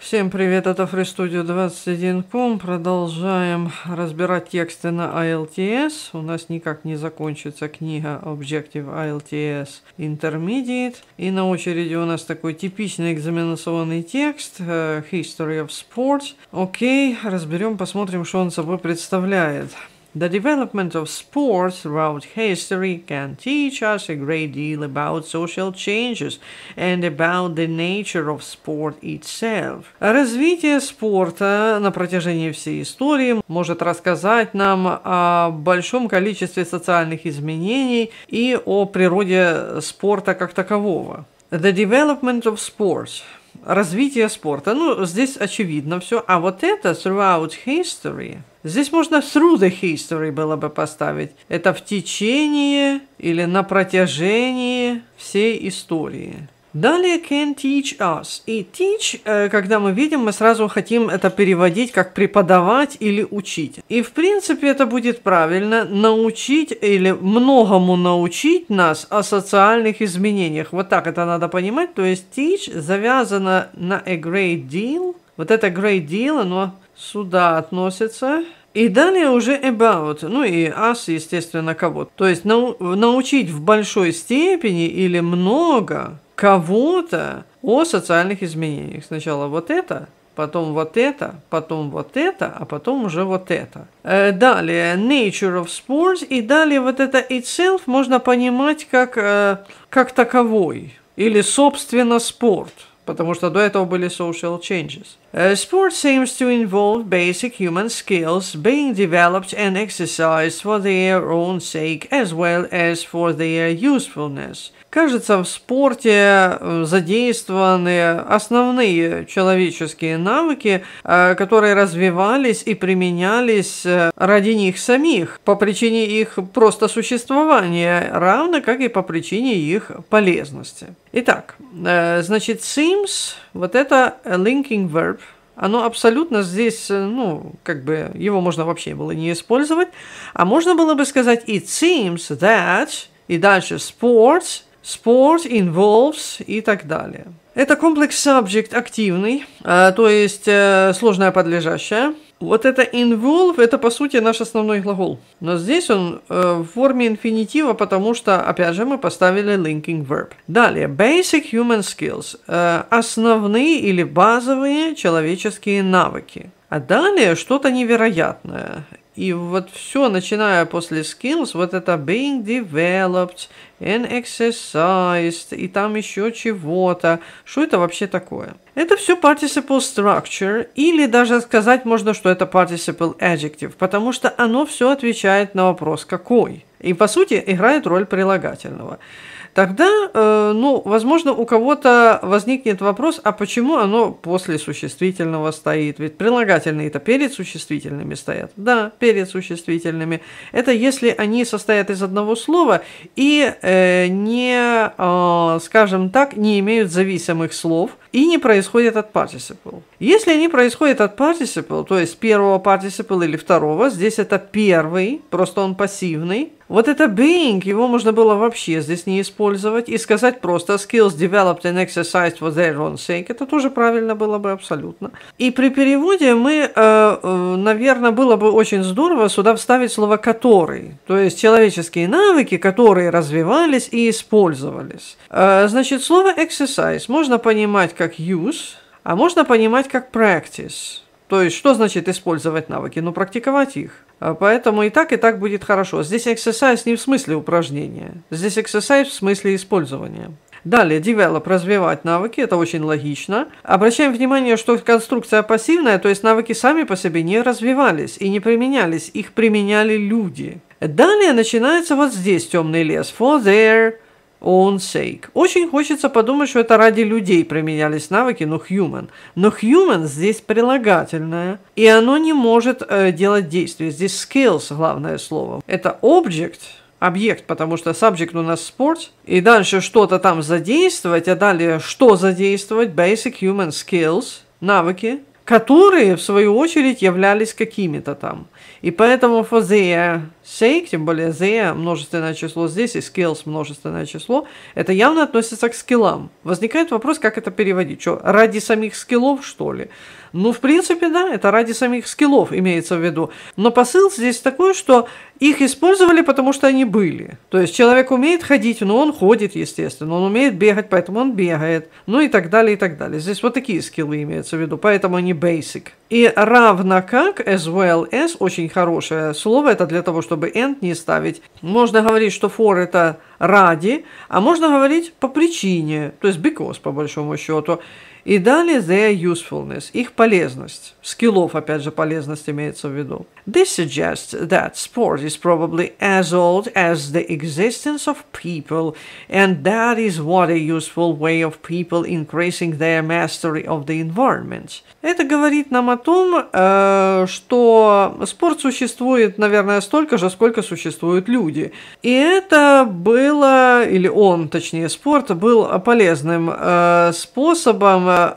Всем привет, это FreeStudio 21.com. Продолжаем разбирать тексты на ILTS. У нас никак не закончится книга Objective ILTS Intermediate. И на очереди у нас такой типичный экзаменационный текст э, History of Sports. Окей, разберем, посмотрим, что он собой представляет. The development of sports throughout history can teach us a great deal about social changes and about the nature of sport itself. Развитие спорта на протяжении всей истории может рассказать нам о большом количестве социальных изменений и о природе спорта как такового. The development of sports – развитие спорта. Ну, здесь очевидно все. А вот это throughout history, здесь можно through the history было бы поставить. Это в течение или на протяжении всей истории. Далее can teach us. И teach, э, когда мы видим, мы сразу хотим это переводить как преподавать или учить. И в принципе это будет правильно. Научить или многому научить нас о социальных изменениях. Вот так это надо понимать. То есть teach завязано на a great deal. Вот это great deal, оно сюда относится. И далее уже about, ну и us, естественно, кого-то. То есть нау- научить в большой степени или много кого-то о социальных изменениях. Сначала вот это, потом вот это, потом вот это, а потом уже вот это. Э, далее Nature of Sports и далее вот это itself можно понимать как, э, как таковой или собственно спорт, потому что до этого были social changes. Uh, sport seems to involve basic human skills being developed and exercised for their own sake as well as for their usefulness. Кажется, в спорте э, задействованы основные человеческие навыки, э, которые развивались и применялись э, ради них самих, по причине их просто существования, равно как и по причине их полезности. Итак, значит, seems, вот это linking verb, оно абсолютно здесь, э, ну, как бы его можно вообще было не использовать. А можно было бы сказать «it seems that» и дальше «sports», «sport involves» и так далее. Это комплекс subject активный, э, то есть э, сложное подлежащее – вот это involve, это по сути наш основной глагол. Но здесь он э, в форме инфинитива, потому что, опять же, мы поставили linking verb. Далее, basic human skills. Э, основные или базовые человеческие навыки. А далее что-то невероятное. И вот все, начиная после skills, вот это being developed and exercised, и там еще чего-то. Что это вообще такое? Это все participle structure, или даже сказать можно, что это participle adjective, потому что оно все отвечает на вопрос «какой?». И, по сути, играет роль прилагательного тогда, э, ну, возможно, у кого-то возникнет вопрос, а почему оно после существительного стоит? Ведь прилагательные-то перед существительными стоят. Да, перед существительными. Это если они состоят из одного слова и э, не, э, скажем так, не имеют зависимых слов и не происходят от participle. Если они происходят от participle, то есть первого participle или второго, здесь это первый, просто он пассивный, вот это being, его можно было вообще здесь не использовать. И сказать просто skills developed and exercised for their own sake. Это тоже правильно было бы абсолютно. И при переводе мы, э, э, наверное, было бы очень здорово сюда вставить слово «который». То есть человеческие навыки, которые развивались и использовались. Э, значит, слово exercise можно понимать как use, а можно понимать как practice. То есть, что значит использовать навыки? Ну, практиковать их. А, поэтому и так, и так будет хорошо. Здесь exercise не в смысле упражнения. Здесь exercise в смысле использования. Далее, develop, развивать навыки, это очень логично. Обращаем внимание, что конструкция пассивная, то есть навыки сами по себе не развивались и не применялись, их применяли люди. Далее начинается вот здесь темный лес. For there sake. Очень хочется подумать, что это ради людей применялись навыки, но human. Но human здесь прилагательное, и оно не может э, делать действия. Здесь skills главное слово. Это object, объект, потому что subject у нас спорт, и дальше что-то там задействовать, а далее что задействовать, basic human skills, навыки, которые, в свою очередь, являлись какими-то там. И поэтому for their sake, тем более the множественное число здесь и skills множественное число, это явно относится к скиллам. Возникает вопрос, как это переводить. Что, ради самих скиллов, что ли? Ну, в принципе, да, это ради самих скиллов имеется в виду. Но посыл здесь такой, что их использовали, потому что они были. То есть человек умеет ходить, но он ходит, естественно. Он умеет бегать, поэтому он бегает. Ну и так далее, и так далее. Здесь вот такие скиллы имеются в виду, поэтому они basic. И равно как, as well as, очень хорошее слово, это для того, чтобы end не ставить. Можно говорить, что for это ради, а можно говорить по причине, то есть because по большому счету. И далее their usefulness, их полезность. Скиллов, опять же, полезность имеется в виду. This suggests that sport is probably as old as the existence of people, and that is what a useful way of people increasing their mastery of the environment. Это говорит нам о том, э, что спорт существует, наверное, столько же, сколько существуют люди. И это было, или он, точнее, спорт был полезным э, способом средства,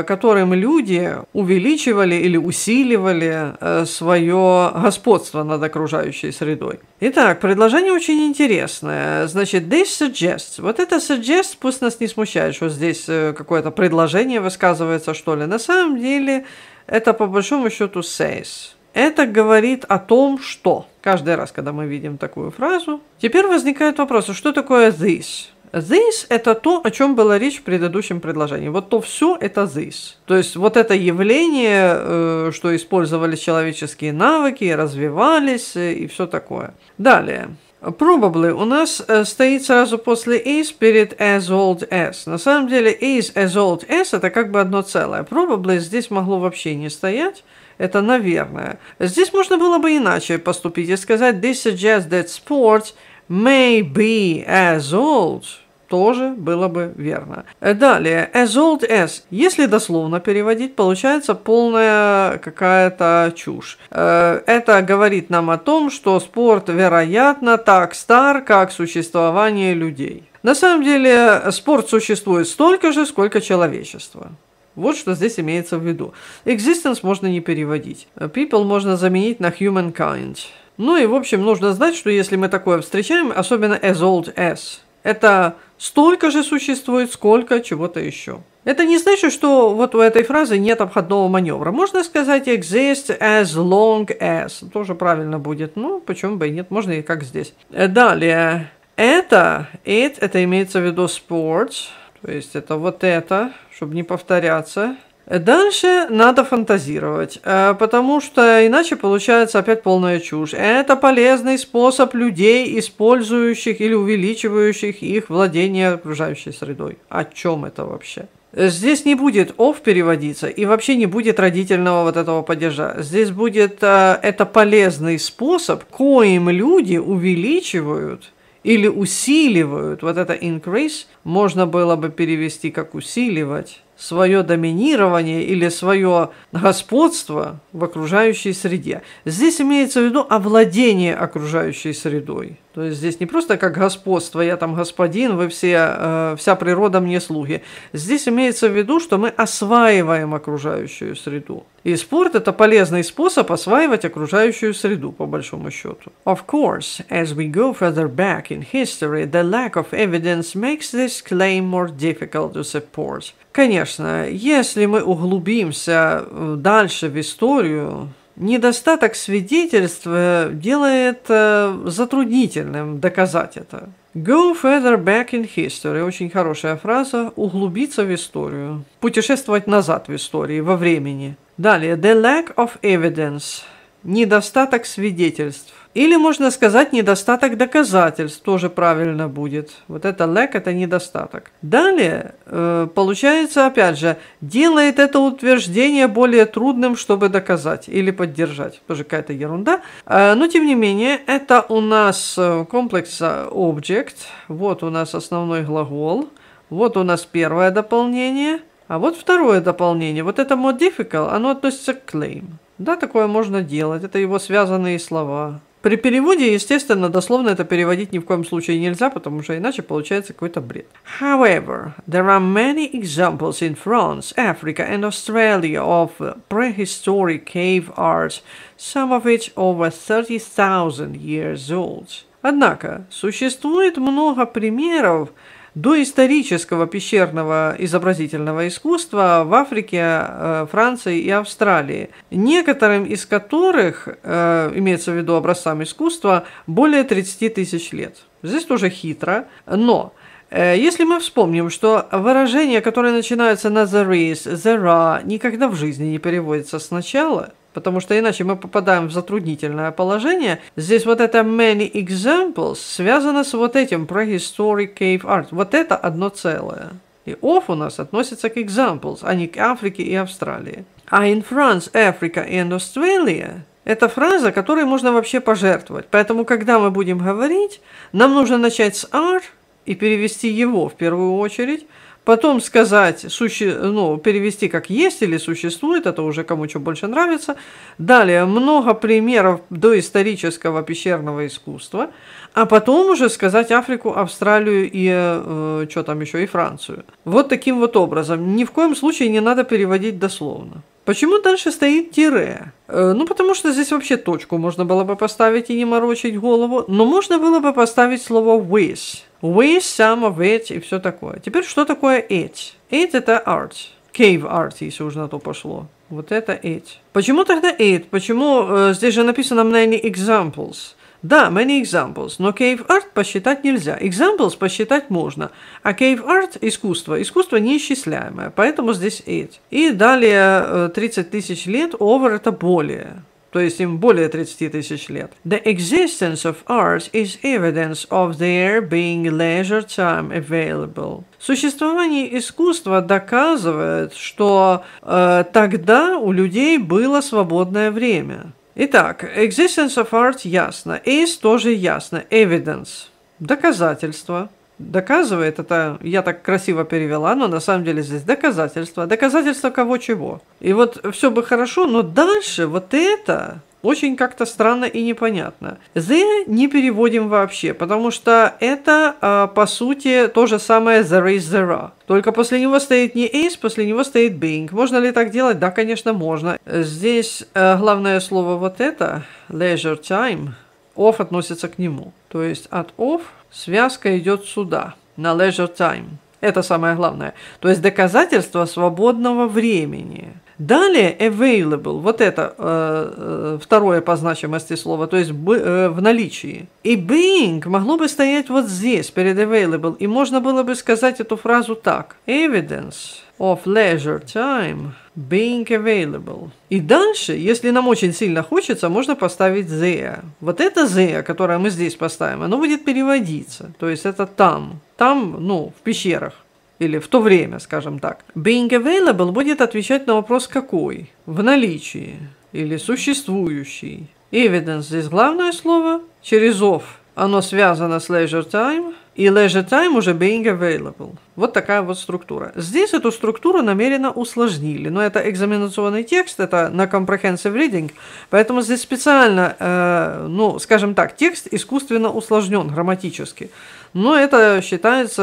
э, которым люди увеличивали или усиливали э, свое господство над окружающей средой. Итак, предложение очень интересное. Значит, this suggests. Вот это suggests, пусть нас не смущает, что здесь э, какое-то предложение высказывается, что ли. На самом деле, это по большому счету says. Это говорит о том, что. Каждый раз, когда мы видим такую фразу, теперь возникает вопрос, что такое this? This – это то, о чем была речь в предыдущем предложении. Вот то все – это this. То есть вот это явление, э, что использовались человеческие навыки, развивались э, и все такое. Далее. Probably у нас э, стоит сразу после is перед as old as. На самом деле is as old as – это как бы одно целое. Probably здесь могло вообще не стоять. Это наверное. Здесь можно было бы иначе поступить и сказать this suggests that sports – may be as old тоже было бы верно. Далее, as old as. Если дословно переводить, получается полная какая-то чушь. Э, это говорит нам о том, что спорт, вероятно, так стар, как существование людей. На самом деле, спорт существует столько же, сколько человечество. Вот что здесь имеется в виду. Existence можно не переводить. People можно заменить на humankind. Ну и, в общем, нужно знать, что если мы такое встречаем, особенно as old as, это столько же существует, сколько чего-то еще. Это не значит, что вот у этой фразы нет обходного маневра. Можно сказать exist as long as. Тоже правильно будет. Ну, почему бы и нет. Можно и как здесь. Далее. Это, it, это имеется в виду sports. То есть это вот это, чтобы не повторяться. Дальше надо фантазировать, э, потому что иначе получается опять полная чушь. Это полезный способ людей, использующих или увеличивающих их владение окружающей средой. О чем это вообще? Здесь не будет «ов» переводиться и вообще не будет родительного вот этого падежа. Здесь будет э, «это полезный способ, коим люди увеличивают или усиливают». Вот это «increase» можно было бы перевести как «усиливать» свое доминирование или свое господство в окружающей среде. Здесь имеется в виду овладение окружающей средой. То есть здесь не просто как господство, я там господин, вы все, э, вся природа мне слуги. Здесь имеется в виду, что мы осваиваем окружающую среду. И спорт – это полезный способ осваивать окружающую среду, по большому счету. Of course, as we go further back in history, the lack of evidence makes this claim more difficult to support. Конечно, если мы углубимся э, дальше в историю, недостаток свидетельств делает э, затруднительным доказать это. Go further back in history. Очень хорошая фраза. Углубиться в историю. Путешествовать назад в истории, во времени. Далее. The lack of evidence. Недостаток свидетельств. Или можно сказать недостаток доказательств, тоже правильно будет. Вот это лек, это недостаток. Далее, э, получается, опять же, делает это утверждение более трудным, чтобы доказать или поддержать. Тоже какая-то ерунда. Э, но, тем не менее, это у нас э, комплекс object. Вот у нас основной глагол. Вот у нас первое дополнение. А вот второе дополнение. Вот это more оно относится к claim. Да, такое можно делать. Это его связанные слова. При переводе, естественно, дословно это переводить ни в коем случае нельзя, потому что иначе получается какой-то бред. However, there are many examples in France, Africa and Australia of prehistoric cave art, some of it over 30,000 years old. Однако, существует много примеров, доисторического пещерного изобразительного искусства в Африке, э, Франции и Австралии, некоторым из которых, э, имеется в виду образцам искусства, более 30 тысяч лет. Здесь тоже хитро, но э, если мы вспомним, что выражения, которые начинаются на the race, the ra, никогда в жизни не переводятся сначала – потому что иначе мы попадаем в затруднительное положение. Здесь вот это many examples связано с вот этим prehistoric cave art. Вот это одно целое. И off у нас относится к examples, а не к Африке и Австралии. А in France, Africa and Australia это фраза, которой можно вообще пожертвовать. Поэтому, когда мы будем говорить, нам нужно начать с R и перевести его в первую очередь – потом сказать, суще... ну, перевести как есть или существует, это уже кому что больше нравится. Далее много примеров доисторического пещерного искусства, а потом уже сказать Африку, Австралию и э, что там еще, и Францию. Вот таким вот образом. Ни в коем случае не надо переводить дословно. Почему дальше стоит тире? Э, ну, потому что здесь вообще точку можно было бы поставить и не морочить голову, но можно было бы поставить слово «with», We, some of it и все такое. Теперь, что такое it? It – это art. Cave art, если уж на то пошло. Вот это it. Почему тогда it? Почему э, здесь же написано many examples? Да, many examples, но cave art посчитать нельзя. Examples посчитать можно, а cave art – искусство. Искусство неисчисляемое, поэтому здесь it. И далее 30 э, тысяч лет, over – это более то есть им более 30 тысяч лет. The existence of art is evidence of there being leisure time available. Существование искусства доказывает, что э, тогда у людей было свободное время. Итак, existence of art ясно, is тоже ясно, evidence – доказательство доказывает, это я так красиво перевела, но на самом деле здесь доказательство. Доказательство кого чего. И вот все бы хорошо, но дальше вот это очень как-то странно и непонятно. The не переводим вообще, потому что это, а, по сути, то же самое the race the ra. Только после него стоит не ace, после него стоит being. Можно ли так делать? Да, конечно, можно. Здесь а, главное слово вот это, leisure time, off относится к нему. То есть от off Связка идет сюда, на leisure time. Это самое главное. То есть доказательство свободного времени. Далее available, вот это э, э второе по значимости слово, то есть б, э, в наличии. И being могло бы стоять вот здесь, перед available, и можно было бы сказать эту фразу так. Evidence of leisure time being available. И дальше, если нам очень сильно хочется, можно поставить there. Вот это there, которое мы здесь поставим, оно будет переводиться. То есть это там. Там, ну, в пещерах. Или в то время, скажем так. Being available будет отвечать на вопрос какой? В наличии. Или существующий. Evidence здесь главное слово. Через of оно связано с leisure time и leisure time уже being available. Вот такая вот структура. Здесь эту структуру намеренно усложнили, но это экзаменационный текст, это на comprehensive reading, поэтому здесь специально, э, ну, скажем так, текст искусственно усложнен грамматически. Но это считается,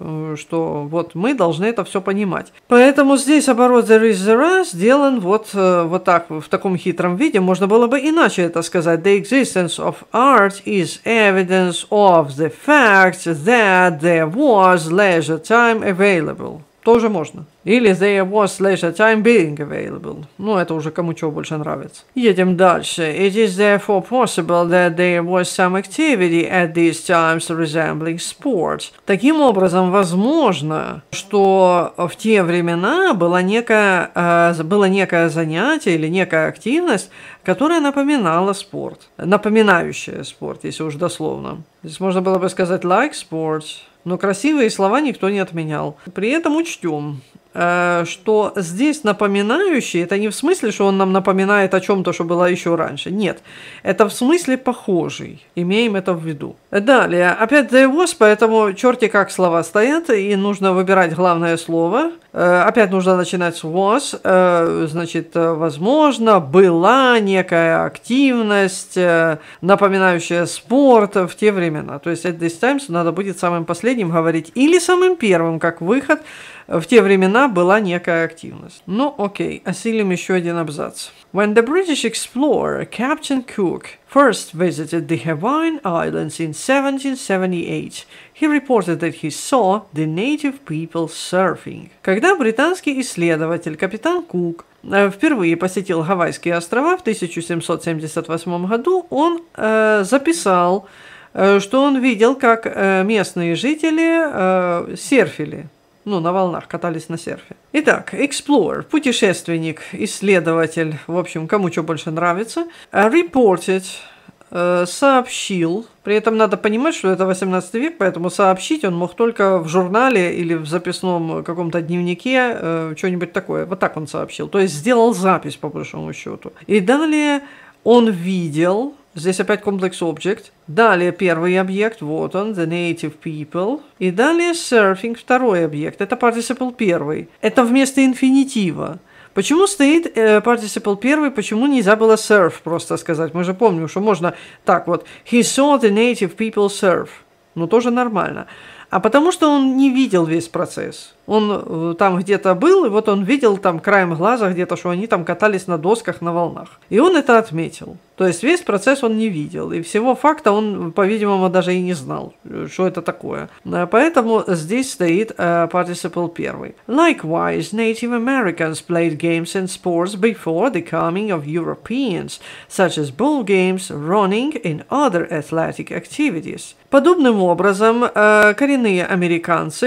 э, что вот мы должны это все понимать. Поэтому здесь оборот there is there are сделан вот, э, вот так, в таком хитром виде. Можно было бы иначе это сказать. The existence of art is evidence of the fact that there was leisure time available. Тоже можно. Или they was slash time being available. Ну, это уже кому чего больше нравится. Едем дальше. It is therefore possible that there was some activity at these times resembling sports. Таким образом, возможно, что в те времена было некое, э, было некое занятие или некая активность, которая напоминала спорт. Напоминающая спорт, если уж дословно. Здесь можно было бы сказать like sports. Но красивые слова никто не отменял. При этом учтем, Э, что здесь напоминающий, это не в смысле, что он нам напоминает о чем-то, что было еще раньше. Нет, это в смысле похожий. Имеем это в виду. Далее, опять Дейвос, поэтому черти как слова стоят, и нужно выбирать главное слово. Э, опять нужно начинать с was, э, значит, возможно, была некая активность, напоминающая спорт в те времена. То есть at this times надо будет самым последним говорить или самым первым, как выход, в те времена была некая активность. Ну окей, осилим еще один абзац. When the British explorer Captain Cook first visited the Hawaiian Islands in 1778, he reported that he saw the native people surfing. Когда британский исследователь капитан Кук э, впервые посетил Гавайские острова в 1778 году, он э, записал, э, что он видел, как э, местные жители э, серфили ну, на волнах катались на серфе. Итак, explorer, путешественник, исследователь, в общем, кому что больше нравится, reported, э, э, сообщил, при этом надо понимать, что это 18 век, поэтому сообщить он мог только в журнале или в записном каком-то дневнике, э, что-нибудь такое. Вот так он сообщил. То есть сделал запись, по большому счету. И далее он видел, Здесь опять комплекс object. Далее первый объект, вот он, the native people. И далее surfing, второй объект. Это participle первый. Это вместо инфинитива. Почему стоит э, participle первый, почему нельзя было surf просто сказать? Мы же помним, что можно так вот. He saw the native people surf. Ну, тоже нормально. А потому что он не видел весь процесс. Он э, там где-то был, и вот он видел там краем глаза где-то, что они там катались на досках, на волнах. И он это отметил. То есть весь процесс он не видел. И всего факта он, по-видимому, даже и не знал, э, что это такое. Поэтому здесь стоит uh, participle первый. Likewise, Native Americans played games and sports before the coming of Europeans, such as ball games, running and other athletic activities. Подобным образом, коренные американцы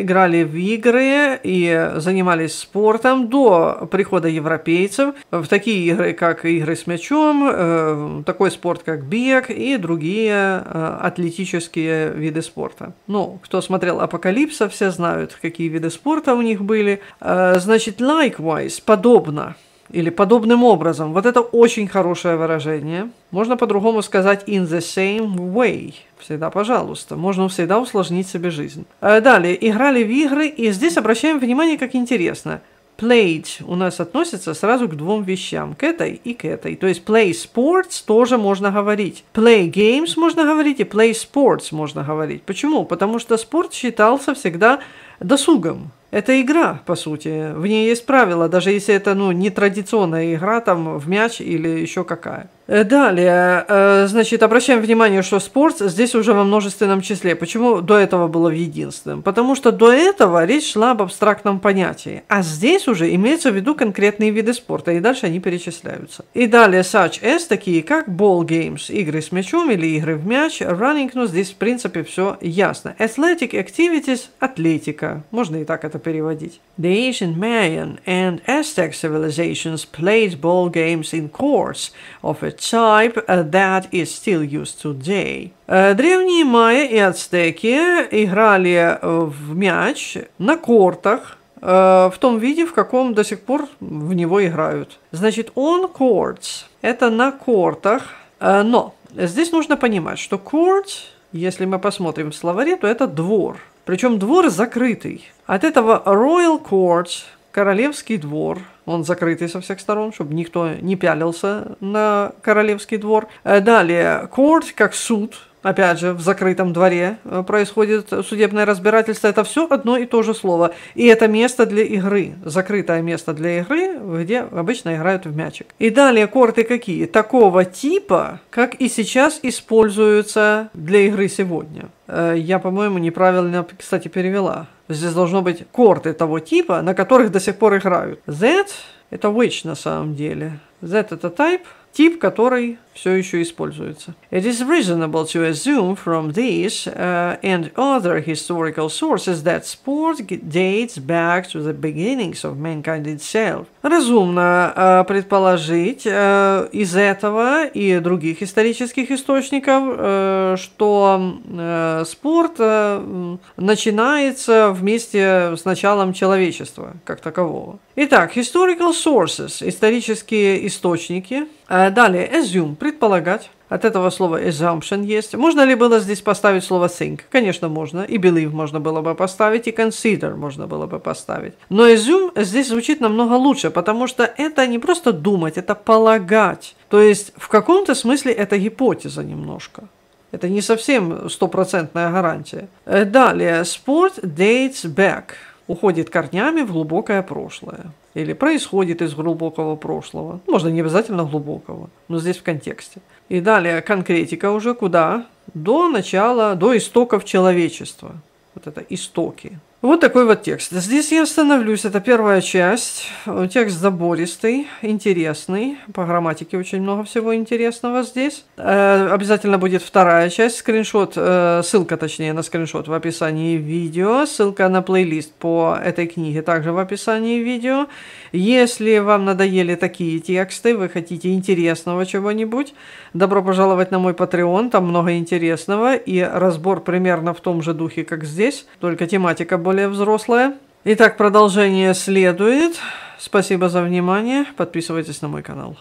играли в игры и занимались спортом до прихода европейцев в такие игры, как игры с мячом, э, такой спорт, как бег и другие э, атлетические виды спорта. Ну, кто смотрел «Апокалипса», все знают, какие виды спорта у них были. Э, значит, likewise, подобно – или подобным образом. Вот это очень хорошее выражение. Можно по-другому сказать in the same way. Всегда пожалуйста. Можно всегда усложнить себе жизнь. Э, далее. Играли в игры. И здесь обращаем внимание, как интересно. Played у нас относится сразу к двум вещам. К этой и к этой. То есть play sports тоже можно говорить. Play games можно говорить и play sports можно говорить. Почему? Потому что спорт считался всегда досугом это игра, по сути. В ней есть правила, даже если это ну, не традиционная игра там, в мяч или еще какая. Э, далее, э, значит, обращаем внимание, что спорт здесь уже во множественном числе. Почему до этого было в единственном? Потому что до этого речь шла об абстрактном понятии, а здесь уже имеются в виду конкретные виды спорта, и дальше они перечисляются. И далее such as, такие как ball games, игры с мячом или игры в мяч, running, но ну, здесь в принципе все ясно. Athletic activities, атлетика, можно и так это переводить. The ancient Mayan and Aztec civilizations played ball games in courts of a type uh, that is still used today. Uh, древние майя и ацтеки играли э, в мяч на кортах, э, в том виде, в каком до сих пор в него играют. Значит, on courts – это на кортах, э, но здесь нужно понимать, что court, если мы посмотрим в словаре, то это двор. Причем двор закрытый. От этого Royal Court королевский двор, он закрытый со всех сторон, чтобы никто не пялился на королевский двор. Э, далее, корт как суд, опять же, в закрытом дворе э, происходит судебное разбирательство. Это все одно и то же слово. И это место для игры, закрытое место для игры, где обычно играют в мячик. И далее корты какие? Такого типа, как и сейчас используются для игры сегодня. Э, я, по-моему, неправильно, кстати, перевела здесь должно быть корты того типа, на которых до сих пор играют. Z – это which на самом деле. Z – это type, тип, который все еще используется. It is reasonable to assume from this uh, and other historical sources that sport dates back to the beginnings of mankind itself. Разумно uh, предположить uh, из этого и других исторических источников, uh, что uh, спорт uh, начинается вместе с началом человечества как такового. Итак, historical sources, исторические источники. Uh, далее, assume, Предполагать. От этого слова assumption есть. Можно ли было здесь поставить слово think? Конечно, можно. И believe можно было бы поставить, и consider можно было бы поставить. Но assume здесь звучит намного лучше, потому что это не просто думать, это полагать. То есть в каком-то смысле это гипотеза немножко. Это не совсем стопроцентная гарантия. Э, далее. Sport dates back. Уходит корнями в глубокое прошлое или происходит из глубокого прошлого. Можно не обязательно глубокого, но здесь в контексте. И далее конкретика уже куда? До начала, до истоков человечества. Вот это истоки. Вот такой вот текст. Здесь я остановлюсь. Это первая часть. Текст забористый, интересный. По грамматике очень много всего интересного здесь. Э, обязательно будет вторая часть. Скриншот, э, ссылка точнее на скриншот в описании видео. Ссылка на плейлист по этой книге также в описании видео. Если вам надоели такие тексты, вы хотите интересного чего-нибудь, добро пожаловать на мой Patreon. Там много интересного. И разбор примерно в том же духе, как здесь. Только тематика более более взрослая. Итак, продолжение следует. Спасибо за внимание. Подписывайтесь на мой канал.